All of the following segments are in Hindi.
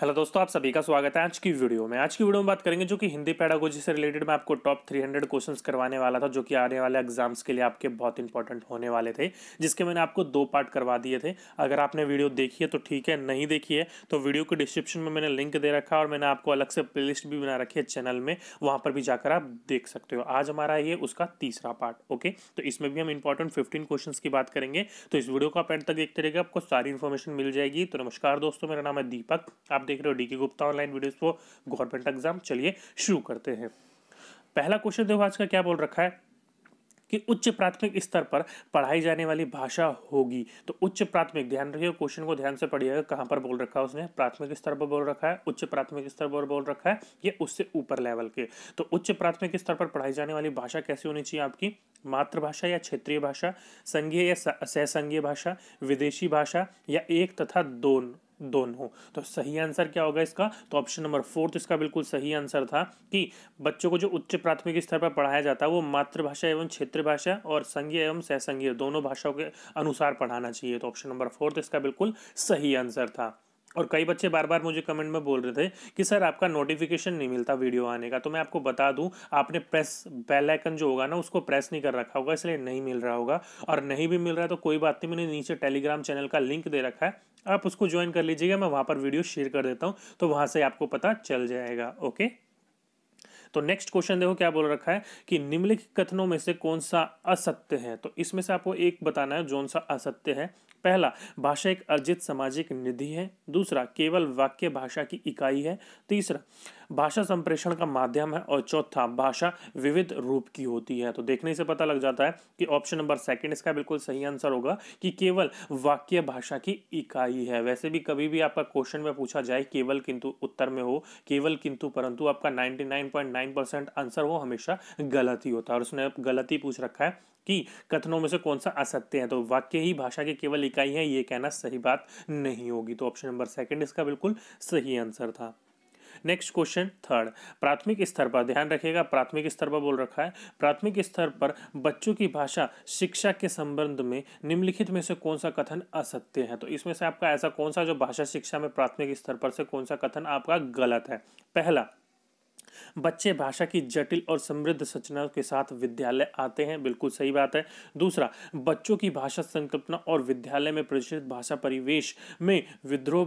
हेलो दोस्तों आप सभी का स्वागत है आज की वीडियो में आज की वीडियो में बात करेंगे जो कि हिंदी पैडागोजी से रिलेटेड मैं आपको टॉप 300 क्वेश्चन करवाने वाला था जो कि आने वाले एग्जाम्स के लिए आपके बहुत इंपॉर्टेंट होने वाले थे जिसके मैंने आपको दो पार्ट करवा दिए थे अगर आपने वीडियो देखी है तो ठीक है नहीं देखी है तो वीडियो के डिस्क्रिप्शन में मैंने लिंक दे रखा और मैंने आपको अलग से प्ले भी बना रखी है चैनल में वहाँ पर भी जाकर आप देख सकते हो आज हमारा ये उसका तीसरा पार्ट ओके तो इसमें भी हम इंपॉर्टेंट फिफ्टीन क्वेश्चन की बात करेंगे तो इस वीडियो को आप एंड तक देखते रहेगा आपको सारी इन्फॉर्मेशन मिल जाएगी तो नमस्कार दोस्तों मेरा नाम है दीपक आप देख रहे हो DK Gupta online videos for government exam चलिए शुरू करते हैं पहला क्वेश्चन देखो आज का क्या बोल रखा है कि उच्च प्राथमिक स्तर पर पढ़ाई जाने वाली भाषा होगी तो उच्च प्राथमिक ध्यान रखिए क्वेश्चन को ध्यान से पढ़िएगा कहाँ पर बोल रखा है उसने प्राथमिक स्तर पर बोल रखा है उच्च प्राथमिक स्तर पर बोल रखा है ये उससे ऊपर लेवल के तो उच्च प्राथमिक स्तर पर पढ़ाई जाने वाली भाषा कैसी होनी चाहिए आपकी मातृभाषा या क्षेत्रीय भाषा संघीय या सहसंघीय भाषा विदेशी भाषा या एक तथा दोन दोनों तो सही आंसर क्या होगा इसका तो ऑप्शन नंबर फोर्थ इसका बिल्कुल सही आंसर था कि बच्चों को जो उच्च प्राथमिक स्तर पर पढ़ाया जाता है वो मातृभाषा एवं क्षेत्र भाषा और संघीय एवं सहसंघीय दोनों भाषाओं के अनुसार पढ़ाना चाहिए तो ऑप्शन नंबर फोर्थ इसका बिल्कुल सही आंसर था और कई बच्चे बार बार मुझे कमेंट में बोल रहे थे कि सर आपका नोटिफिकेशन नहीं मिलता वीडियो आने का तो मैं आपको बता दूं आपने प्रेस बेल आइकन जो होगा ना उसको प्रेस नहीं कर रखा होगा इसलिए नहीं मिल रहा होगा और नहीं भी मिल रहा है तो कोई बात नहीं मैंने नीचे टेलीग्राम चैनल का लिंक दे रखा है आप उसको ज्वाइन कर लीजिएगा मैं वहाँ पर वीडियो शेयर कर देता हूँ तो वहाँ से आपको पता चल जाएगा ओके तो नेक्स्ट क्वेश्चन देखो क्या बोल रखा है कि निम्नलिखित कथनों में से कौन सा असत्य है तो इसमें से आपको एक बताना है जो सा असत्य है पहला भाषा एक अर्जित सामाजिक निधि है दूसरा केवल वाक्य भाषा की इकाई है तीसरा भाषा संप्रेषण का माध्यम है और चौथा भाषा विविध रूप की होती है तो देखने से पता लग जाता है कि ऑप्शन नंबर सेकंड इसका बिल्कुल सही आंसर होगा कि केवल वाक्य भाषा की इकाई है वैसे भी कभी भी आपका क्वेश्चन में पूछा जाए केवल किंतु उत्तर में हो केवल किंतु परंतु आपका 99.9 परसेंट आंसर हो हमेशा गलत ही होता है और उसने गलत ही पूछ रखा है कि कथनों में से कौन सा असत्य है तो वाक्य ही भाषा के केवल इकाई है ये कहना सही बात नहीं होगी तो ऑप्शन नंबर सेकंड इसका बिल्कुल सही आंसर था नेक्स्ट क्वेश्चन थर्ड प्राथमिक स्तर पर ध्यान रखिएगा प्राथमिक स्तर पर बोल रखा है प्राथमिक स्तर पर बच्चों की भाषा शिक्षा के संबंध में निम्नलिखित में से कौन सा कथन असत्य है तो इसमें से आपका ऐसा कौन सा जो भाषा शिक्षा में प्राथमिक स्तर पर से कौन सा कथन आपका गलत है पहला बच्चे भाषा की जटिल और समृद्ध संरचना के साथ विद्यालय आते हैं बिल्कुल सही बात है दूसरा बच्चों की भाषा संकल्पना और विद्यालय में प्रचलित भाषा परिवेश में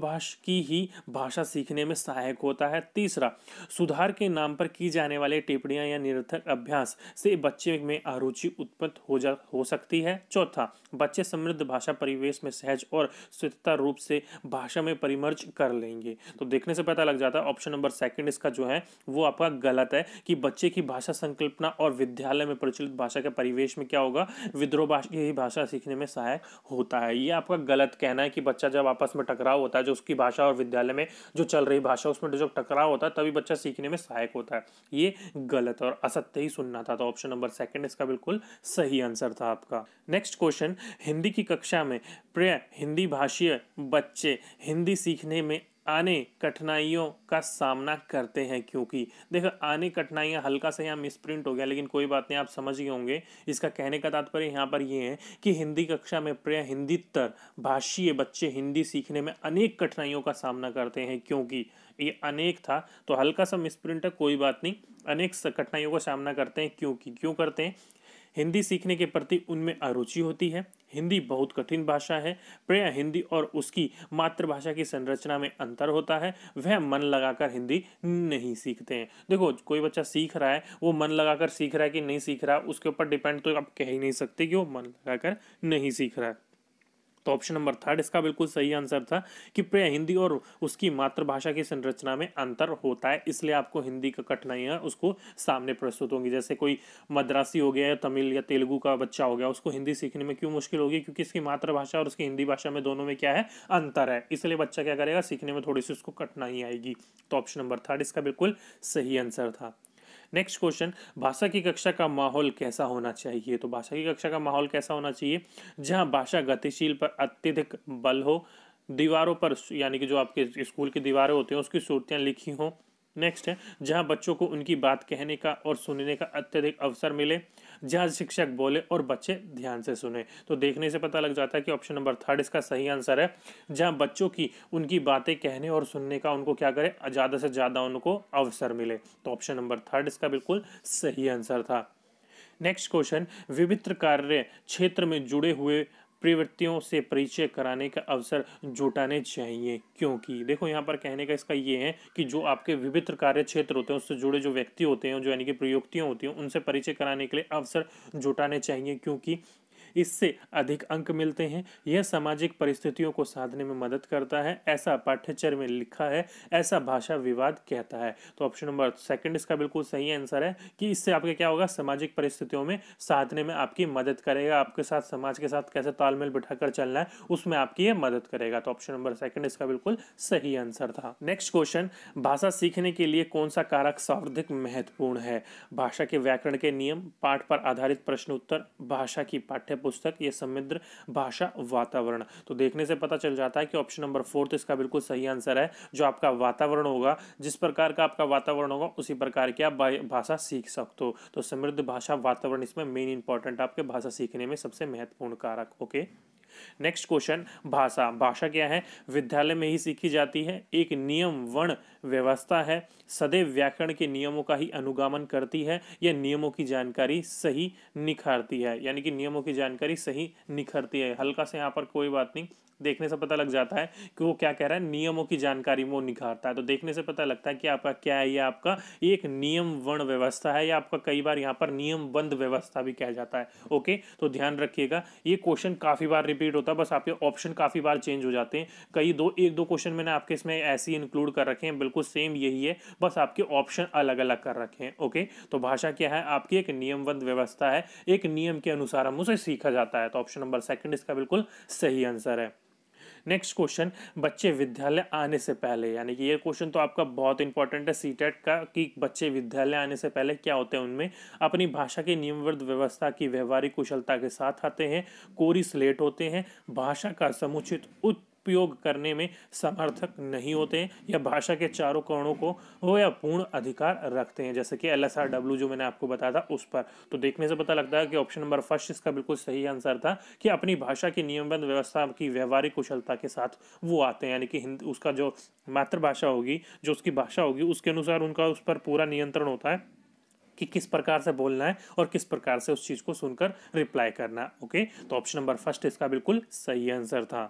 भाष की ही भाषा सीखने में सहायक होता है तीसरा सुधार के नाम पर की जाने वाले टिप्पणियां या निरर्थक अभ्यास से बच्चे में अरुचि उत्पन्न हो जा हो सकती है चौथा बच्चे समृद्ध भाषा परिवेश में सहज और स्वच्छता रूप से भाषा में परिमर्ज कर लेंगे तो देखने से पता लग जाता है ऑप्शन नंबर सेकंड इसका जो है वो आप आपका गलत है कि बच्चे की भाषा संकल्पना और विद्यालय में प्रचलित भाषा के परिवेश में क्या होगा विद्रोह भाषा ही भाषा सीखने में सहायक होता है ये आपका गलत कहना है कि बच्चा जब आपस में टकराव होता है जो उसकी भाषा और विद्यालय में जो चल रही भाषा उसमें जब टकराव होता है तभी बच्चा सीखने में सहायक होता है ये गलत और असत्य ही सुनना था तो ऑप्शन नंबर सेकंड इसका बिल्कुल सही आंसर था आपका नेक्स्ट क्वेश्चन हिंदी की कक्षा में प्रिय हिंदी भाषीय बच्चे हिंदी सीखने में आने कठिनाइयों का सामना करते हैं क्योंकि देखो आने कठिनाइयाँ हल्का सा यहाँ मिसप्रिंट हो गया लेकिन कोई बात नहीं आप समझ गए होंगे इसका कहने का तात्पर्य यहाँ पर ये यह है कि हिंदी कक्षा में प्रिय हिंदी तर भाषीय बच्चे हिंदी सीखने में अनेक कठिनाइयों का सामना करते हैं क्योंकि ये अनेक था तो हल्का सा मिसप्रिंट है कोई बात नहीं अनेक कठिनाइयों का सामना करते हैं क्योंकि क्यों करते हैं हिंदी सीखने के प्रति उनमें अरुचि होती है हिंदी बहुत कठिन भाषा है प्रिय हिंदी और उसकी मातृभाषा की संरचना में अंतर होता है वह मन लगाकर हिंदी नहीं सीखते हैं देखो कोई बच्चा सीख रहा है वो मन लगाकर सीख रहा है कि नहीं सीख रहा उसके ऊपर डिपेंड तो आप कह ही नहीं सकते कि वो मन लगाकर नहीं सीख रहा है तो ऑप्शन नंबर थर्ड इसका बिल्कुल सही आंसर था कि प्रिय हिंदी और उसकी मातृभाषा की संरचना में अंतर होता है इसलिए आपको हिंदी का कठिनाइयाँ उसको सामने प्रस्तुत होंगी जैसे कोई मद्रासी हो गया या तमिल या तेलुगु का बच्चा हो गया उसको हिंदी सीखने में क्यों मुश्किल होगी क्योंकि इसकी मातृभाषा और उसकी हिंदी भाषा में दोनों में क्या है अंतर है इसलिए बच्चा क्या करेगा सीखने में थोड़ी सी उसको कठिनाई आएगी तो ऑप्शन नंबर थर्ड इसका बिल्कुल सही आंसर था नेक्स्ट क्वेश्चन भाषा की कक्षा का माहौल कैसा होना चाहिए तो भाषा की कक्षा का माहौल कैसा होना चाहिए जहाँ भाषा गतिशील पर अत्यधिक बल हो दीवारों पर यानी कि जो आपके स्कूल की दीवारें होती हैं उसकी सूर्तियाँ लिखी हों नेक्स्ट है जहाँ बच्चों को उनकी बात कहने का और सुनने का अत्यधिक अवसर मिले जहाँ शिक्षक बोले और बच्चे ध्यान से सुने तो देखने से पता लग जाता है कि ऑप्शन नंबर थर्ड इसका सही आंसर है जहाँ बच्चों की उनकी बातें कहने और सुनने का उनको क्या करे ज़्यादा से ज़्यादा उनको अवसर मिले तो ऑप्शन नंबर थर्ड इसका बिल्कुल सही आंसर था नेक्स्ट क्वेश्चन विभिन्न कार्य क्षेत्र में जुड़े हुए प्रवृत्तियों से परिचय कराने का अवसर जुटाने चाहिए क्योंकि देखो यहाँ पर कहने का इसका ये है कि जो आपके विभिन्न कार्य क्षेत्र होते हैं उससे जुड़े जो व्यक्ति होते हैं जो यानी कि प्रयुक्तियाँ होती हैं उनसे परिचय कराने के लिए अवसर जुटाने चाहिए क्योंकि इससे अधिक अंक मिलते हैं यह सामाजिक परिस्थितियों को साधने में मदद करता है ऐसा पाठ्यचर में लिखा है ऐसा भाषा विवाद कहता है तो ऑप्शन नंबर सेकंड इसका बिल्कुल सही आंसर है कि इससे आपका क्या होगा सामाजिक परिस्थितियों में साधने में आपकी मदद करेगा आपके साथ समाज के साथ कैसे तालमेल बिठा चलना है उसमें आपकी यह मदद करेगा तो ऑप्शन नंबर सेकंड इसका बिल्कुल सही आंसर था नेक्स्ट क्वेश्चन भाषा सीखने के लिए कौन सा कारक सर्वाधिक महत्वपूर्ण है भाषा के व्याकरण के नियम पाठ पर आधारित प्रश्न उत्तर भाषा की पाठ्य पुस्तक ये समृद्ध भाषा वातावरण तो देखने से पता चल जाता है कि ऑप्शन नंबर फोर्थ इसका बिल्कुल सही आंसर है जो आपका वातावरण होगा जिस प्रकार का आपका वातावरण होगा उसी प्रकार की आप भाषा सीख सकते हो तो समृद्ध भाषा वातावरण इसमें मेन इंपॉर्टेंट आपके भाषा सीखने में सबसे महत्वपूर्ण कारक ओके नेक्स्ट क्वेश्चन भाषा भाषा क्या है विद्यालय में ही सीखी जाती है एक नियम वर्ण व्यवस्था है सदैव व्याकरण के नियमों का ही अनुगमन करती है या नियमों की जानकारी सही निखारती है यानी कि नियमों की जानकारी सही निखरती है हल्का से यहाँ पर कोई बात नहीं देखने से पता लग जाता है कि वो क्या कह रहा है नियमों की जानकारी वो निखारता है तो देखने से पता लगता है कि आपका क्या है ये आपका एक नियम वर्ण व्यवस्था है या आपका कई बार यहाँ पर नियम बंद व्यवस्था भी कहा जाता है ओके तो ध्यान रखिएगा ये क्वेश्चन काफ़ी बार रिपीट होता है बस आपके ऑप्शन काफ़ी बार चेंज हो जाते हैं कई दो एक दो क्वेश्चन मैंने आपके इसमें ऐसे ही इंक्लूड कर रखे हैं बिल्कुल सेम यही है बस आपके ऑप्शन अलग अलग कर रखे हैं ओके तो भाषा क्या है आपकी एक नियमबद्ध व्यवस्था है एक नियम के अनुसार हम उसे सीखा जाता है तो ऑप्शन नंबर सेकेंड इसका बिल्कुल सही आंसर है नेक्स्ट क्वेश्चन बच्चे विद्यालय आने से पहले यानी कि ये क्वेश्चन तो आपका बहुत इंपॉर्टेंट है सीटेट e का कि बच्चे विद्यालय आने से पहले क्या होते हैं उनमें अपनी भाषा के नियमवर्द व्यवस्था की व्यवहारिक कुशलता के साथ आते हैं कोरी स्लेट होते हैं भाषा का समुचित उच्च उपयोग करने में समर्थक नहीं होते हैं या भाषा के चारों कोणों को वो या पूर्ण अधिकार रखते हैं जैसे कि एल एस आर डब्ल्यू जो मैंने आपको बताया था उस पर तो देखने से पता लगता है कि ऑप्शन नंबर फर्स्ट इसका बिल्कुल सही आंसर था कि अपनी भाषा की नियमबद्ध व्यवस्था की व्यवहारिक कुशलता के साथ वो आते हैं यानी कि हिंदी उसका जो मातृभाषा होगी जो उसकी भाषा होगी उसके अनुसार उनका उस पर पूरा नियंत्रण होता है कि किस प्रकार से बोलना है और किस प्रकार से उस चीज़ को सुनकर रिप्लाई करना ओके तो ऑप्शन नंबर फर्स्ट इसका बिल्कुल सही आंसर था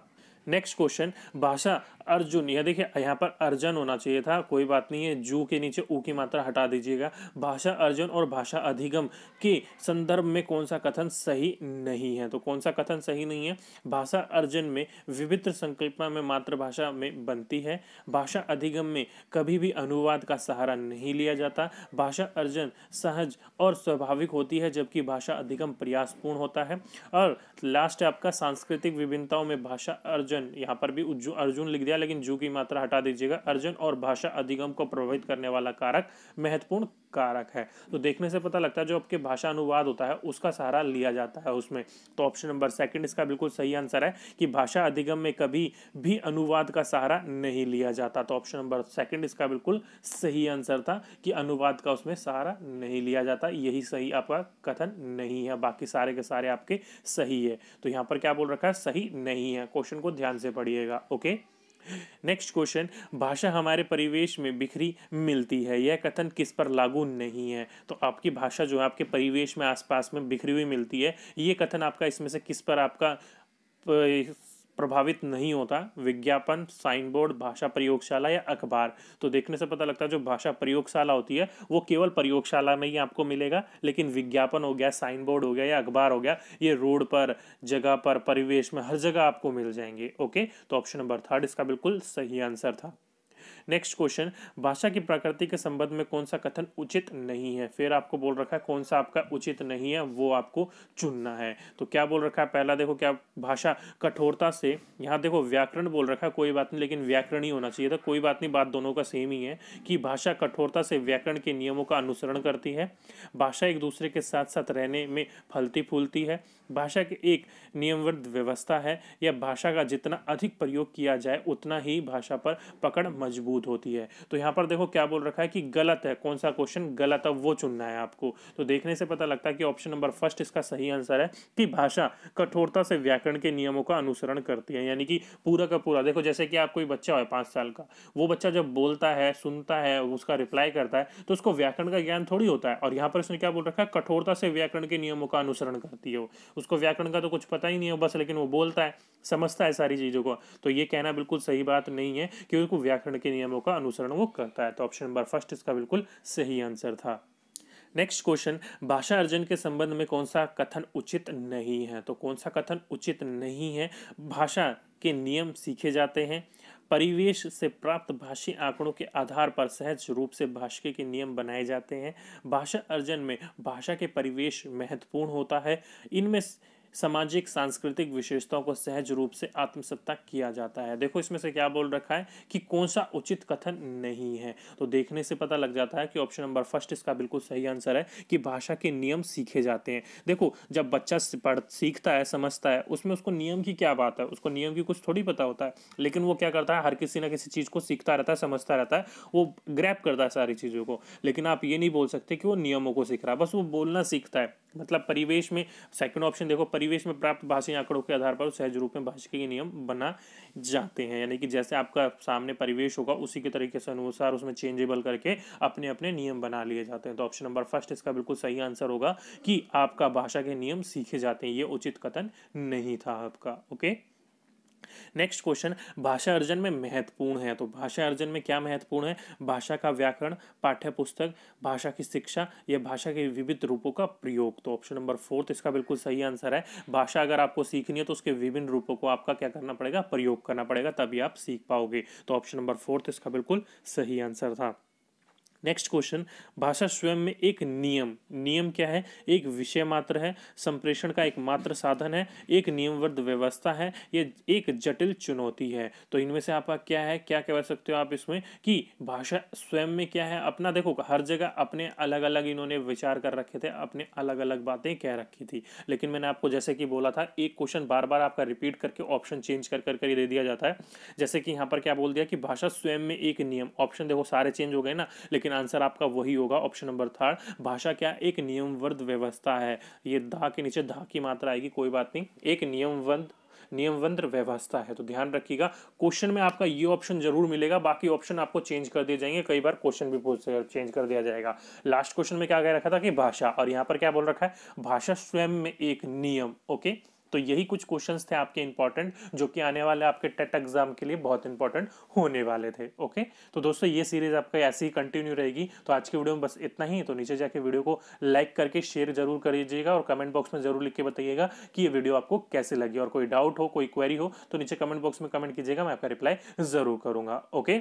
नेक्स्ट क्वेश्चन भाषा अर्जुन यह देखिए यहाँ पर अर्जन होना चाहिए था कोई बात नहीं है जू के नीचे ऊ की मात्रा हटा दीजिएगा भाषा अर्जुन और भाषा अधिगम के संदर्भ में कौन सा कथन सही नहीं है तो कौन सा कथन सही नहीं है भाषा अर्जन में विभिन्न संकल्पना में मातृभाषा में बनती है भाषा अधिगम में कभी भी अनुवाद का सहारा नहीं लिया जाता भाषा अर्जन सहज और स्वाभाविक होती है जबकि भाषा अधिगम प्रयासपूर्ण होता है और लास्ट आपका सांस्कृतिक विभिन्नताओं में भाषा अर्जन अर्जुन यहाँ पर भी अर्जुन लिख दिया लेकिन जू की मात्रा हटा दीजिएगा अर्जुन और भाषा अधिगम को प्रभावित करने वाला कारक महत्वपूर्ण कारक है तो देखने से पता लगता है जो आपके भाषा अनुवाद होता है उसका सहारा लिया जाता है उसमें तो ऑप्शन नंबर सेकंड इसका बिल्कुल सही आंसर है कि भाषा अधिगम में कभी भी अनुवाद का सहारा नहीं लिया जाता तो ऑप्शन नंबर सेकंड इसका बिल्कुल सही आंसर था कि अनुवाद का उसमें सहारा नहीं लिया जाता यही सही आपका कथन नहीं है बाकी सारे के सारे आपके सही है तो यहाँ पर क्या बोल रखा है सही नहीं है क्वेश्चन को ध्यान से पढ़िएगा ओके नेक्स्ट क्वेश्चन भाषा हमारे परिवेश में बिखरी मिलती है यह कथन किस पर लागू नहीं है तो आपकी भाषा जो है आपके परिवेश में आसपास में बिखरी हुई मिलती है ये कथन आपका इसमें से किस पर आपका प्रभावित नहीं होता विज्ञापन साइन बोर्ड भाषा प्रयोगशाला या अखबार तो देखने से पता लगता है जो भाषा प्रयोगशाला होती है वो केवल प्रयोगशाला में ही आपको मिलेगा लेकिन विज्ञापन हो गया साइन बोर्ड हो गया या अखबार हो गया ये रोड पर जगह पर परिवेश में हर जगह आपको मिल जाएंगे ओके तो ऑप्शन नंबर थर्ड इसका बिल्कुल सही आंसर था नेक्स्ट क्वेश्चन भाषा की प्रकृति के संबंध में कौन सा कथन उचित नहीं है फिर आपको बोल रखा है कौन सा आपका उचित नहीं है वो आपको चुनना है तो क्या बोल रखा है पहला देखो क्या भाषा कठोरता से यहाँ देखो व्याकरण बोल रखा है कोई बात नहीं लेकिन व्याकरण ही होना चाहिए था कोई बात नहीं बात दोनों का सेम ही है कि भाषा कठोरता से व्याकरण के नियमों का अनुसरण करती है भाषा एक दूसरे के साथ साथ रहने में फलती फूलती है भाषा की एक नियमवृद्ध व्यवस्था है या भाषा का जितना अधिक प्रयोग किया जाए उतना ही भाषा पर पकड़ मजबूत मौजूद होती है तो यहाँ पर देखो क्या बोल रखा है कि गलत है कौन सा क्वेश्चन गलत है वो चुनना है आपको तो देखने से पता लगता है कि ऑप्शन नंबर फर्स्ट इसका सही आंसर है कि भाषा कठोरता से व्याकरण के नियमों का अनुसरण करती है यानी कि पूरा का पूरा देखो जैसे कि आप कोई बच्चा है पाँच साल का वो बच्चा जब बोलता है सुनता है उसका रिप्लाई करता है तो उसको व्याकरण का ज्ञान थोड़ी होता है और यहाँ पर उसने क्या बोल रखा है कठोरता से व्याकरण के नियमों का अनुसरण करती है उसको व्याकरण का तो कुछ पता ही नहीं है बस लेकिन वो बोलता है समझता है सारी चीज़ों को तो ये कहना बिल्कुल सही बात नहीं है कि उसको व्याकरण के नियम नियमों का अनुसरण वो करता है तो ऑप्शन नंबर फर्स्ट इसका बिल्कुल सही आंसर था नेक्स्ट क्वेश्चन भाषा अर्जन के संबंध में कौन सा कथन उचित नहीं है तो कौन सा कथन उचित नहीं है भाषा के नियम सीखे जाते हैं परिवेश से प्राप्त भाषी आंकड़ों के आधार पर सहज रूप से भाषा के नियम बनाए जाते हैं भाषा अर्जन में भाषा के परिवेश महत्वपूर्ण होता है इनमें सामाजिक सांस्कृतिक विशेषताओं को सहज रूप से आत्मसत्ता किया जाता है देखो इसमें से क्या बोल रखा है कि कौन सा उचित कथन नहीं है तो देखने से पता लग जाता है कि ऑप्शन नंबर फर्स्ट इसका बिल्कुल सही आंसर है कि भाषा के नियम सीखे जाते हैं देखो जब बच्चा पढ़ सीखता है समझता है उसमें उसको नियम की क्या बात है उसको नियम की कुछ थोड़ी पता होता है लेकिन वो क्या करता है हर किसी ना किसी चीज़ को सीखता रहता है समझता रहता है वो ग्रैप करता है सारी चीज़ों को लेकिन आप ये नहीं बोल सकते कि वो नियमों को सीख रहा है बस वो बोलना सीखता है मतलब परिवेश में सेकेंड ऑप्शन देखो परिवेश में प्राप्त भाषी आंकड़ों के आधार पर सहज रूप में भाषा के नियम बना जाते हैं यानी कि जैसे आपका सामने परिवेश होगा उसी के तरीके से अनुसार उसमें चेंजेबल करके अपने अपने नियम बना लिए जाते हैं तो ऑप्शन नंबर फर्स्ट इसका बिल्कुल सही आंसर होगा कि आपका भाषा के नियम सीखे जाते हैं ये उचित कथन नहीं था आपका ओके नेक्स्ट क्वेश्चन भाषा अर्जन में महत्वपूर्ण है तो भाषा अर्जन में क्या महत्वपूर्ण है भाषा का व्याकरण पाठ्य पुस्तक भाषा की शिक्षा या भाषा के विविध रूपों का प्रयोग तो ऑप्शन नंबर फोर्थ इसका बिल्कुल सही आंसर है भाषा अगर आपको सीखनी है तो उसके विभिन्न रूपों को आपका क्या करना पड़ेगा प्रयोग करना पड़ेगा तभी आप सीख पाओगे तो ऑप्शन नंबर फोर्थ इसका बिल्कुल सही आंसर था नेक्स्ट क्वेश्चन भाषा स्वयं में एक नियम नियम क्या है एक विषय मात्र है संप्रेषण का एक मात्र साधन है एक नियमबद्ध व्यवस्था है ये एक जटिल चुनौती है तो इनमें से आपका क्या है क्या कह सकते हो आप इसमें कि भाषा स्वयं में क्या है अपना देखो हर जगह अपने अलग अलग इन्होंने विचार कर रखे थे अपने अलग अलग बातें कह रखी थी लेकिन मैंने आपको जैसे कि बोला था एक क्वेश्चन बार बार आपका रिपीट करके ऑप्शन चेंज कर कर दे दिया जाता है जैसे कि यहाँ पर क्या बोल दिया कि भाषा स्वयं में एक नियम ऑप्शन देखो सारे चेंज हो गए ना लेकिन लेकिन आंसर आपका वही होगा ऑप्शन नंबर थर्ड भाषा क्या एक नियमवर्ध व्यवस्था है ये धा के नीचे धा की मात्रा आएगी कोई बात नहीं एक नियमबद्ध नियमवंत्र व्यवस्था है तो ध्यान रखिएगा क्वेश्चन में आपका ये ऑप्शन जरूर मिलेगा बाकी ऑप्शन आपको चेंज कर दिए जाएंगे कई बार क्वेश्चन भी चेंज कर दिया जाएगा लास्ट क्वेश्चन में क्या कह रखा था कि भाषा और यहाँ पर क्या बोल रखा है भाषा स्वयं में एक नियम ओके तो यही कुछ क्वेश्चन थे आपके इंपॉर्टेंट जो कि आने वाले आपके टेट एग्जाम के लिए बहुत इंपॉर्टेंट होने वाले थे ओके तो दोस्तों ये सीरीज आपका ऐसे ही कंटिन्यू रहेगी तो आज के वीडियो में बस इतना ही तो नीचे जाके वीडियो को लाइक करके शेयर जरूर कर दीजिएगा और कमेंट बॉक्स में जरूर लिख के बताइएगा कि ये वीडियो आपको कैसे लगी और कोई डाउट हो कोई क्वेरी हो तो नीचे कमेंट बॉक्स में कमेंट कीजिएगा मैं आपका रिप्लाई जरूर करूंगा ओके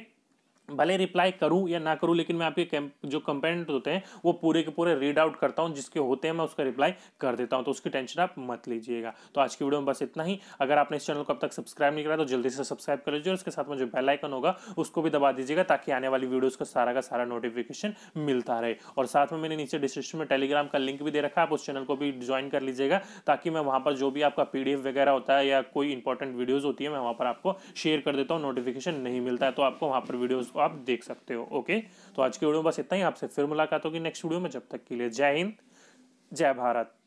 भले रिप्लाई करूँ या ना करूँ लेकिन मैं आपके जो कंपेनेंट होते हैं वो पूरे के पूरे रीड आउट करता हूँ जिसके होते हैं मैं उसका रिप्लाई कर देता हूँ तो उसकी टेंशन आप मत लीजिएगा तो आज की वीडियो में बस इतना ही अगर आपने इस चैनल को अब तक सब्सक्राइब नहीं करा तो जल्दी से सब्सक्राइब कर लीजिए उसके साथ में जो बेलाइकन होगा उसको भी दबा दीजिएगा ताकि आने वाली वीडियोज़ का सारा का सारा नोटिफिकेशन मिलता रहे और साथ में मैंने नीचे डिस्क्रिप्शन में टेलीग्राम का लिंक भी दे रखा है आप उस चैनल को भी ज्वाइन कर लीजिएगा ताकि मैं वहाँ पर जो भी आपका पी वगैरह होता है या कोई इंपॉर्टेंट वीडियोज़ होती है मैं वहाँ पर आपको शेयर कर देता हूँ नोटिफिकेशन नहीं मिलता है तो आपको वहाँ पर वीडियोज़ तो आप देख सकते हो ओके तो आज की वीडियो में बस इतना ही आपसे फिर मुलाकात होगी नेक्स्ट वीडियो में जब तक के लिए जय हिंद जय भारत